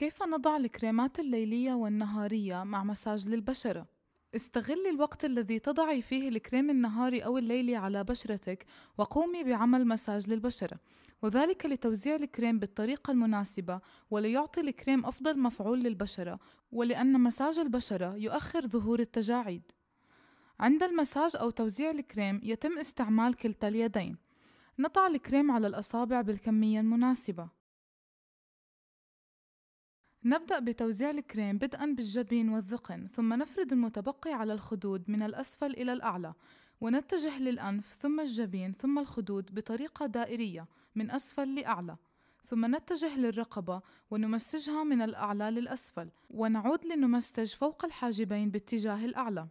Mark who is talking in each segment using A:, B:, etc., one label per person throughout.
A: كيف نضع الكريمات الليلية والنهارية مع مساج للبشرة؟ استغلي الوقت الذي تضعي فيه الكريم النهاري أو الليلي على بشرتك وقومي بعمل مساج للبشرة وذلك لتوزيع الكريم بالطريقة المناسبة وليعطي الكريم أفضل مفعول للبشرة ولأن مساج البشرة يؤخر ظهور التجاعيد عند المساج أو توزيع الكريم يتم استعمال كلتا اليدين نضع الكريم على الأصابع بالكمية المناسبة نبدأ بتوزيع الكريم بدءا بالجبين والذقن ثم نفرد المتبقي على الخدود من الأسفل إلى الأعلى ونتجه للأنف ثم الجبين ثم الخدود بطريقة دائرية من أسفل لأعلى ثم نتجه للرقبة ونمسجها من الأعلى للأسفل ونعود لنمسج فوق الحاجبين باتجاه الأعلى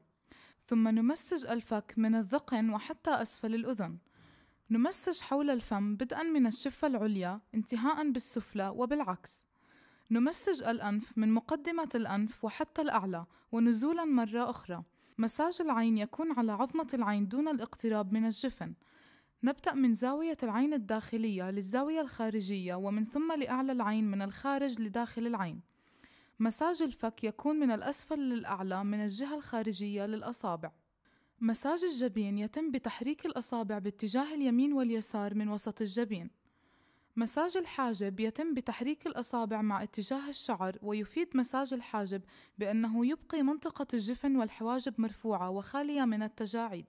A: ثم نمسج الفك من الذقن وحتى أسفل الأذن نمسج حول الفم بدءا من الشفة العليا انتهاء بالسفلى وبالعكس نمسج الأنف من مقدمة الأنف وحتى الأعلى ونزولا مرة أخرى مساج العين يكون على عظمة العين دون الاقتراب من الجفن نبدأ من زاوية العين الداخلية للزاوية الخارجية ومن ثم لأعلى العين من الخارج لداخل العين مساج الفك يكون من الأسفل للأعلى من الجهة الخارجية للأصابع مساج الجبين يتم بتحريك الأصابع باتجاه اليمين واليسار من وسط الجبين مساج الحاجب يتم بتحريك الأصابع مع اتجاه الشعر ويفيد مساج الحاجب بأنه يبقي منطقة الجفن والحواجب مرفوعة وخالية من التجاعيد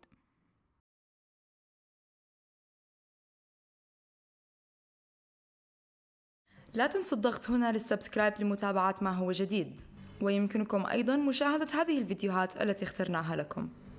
B: لا تنسوا الضغط هنا للسبسكرايب لمتابعة ما هو جديد ويمكنكم أيضا مشاهدة هذه الفيديوهات التي اخترناها لكم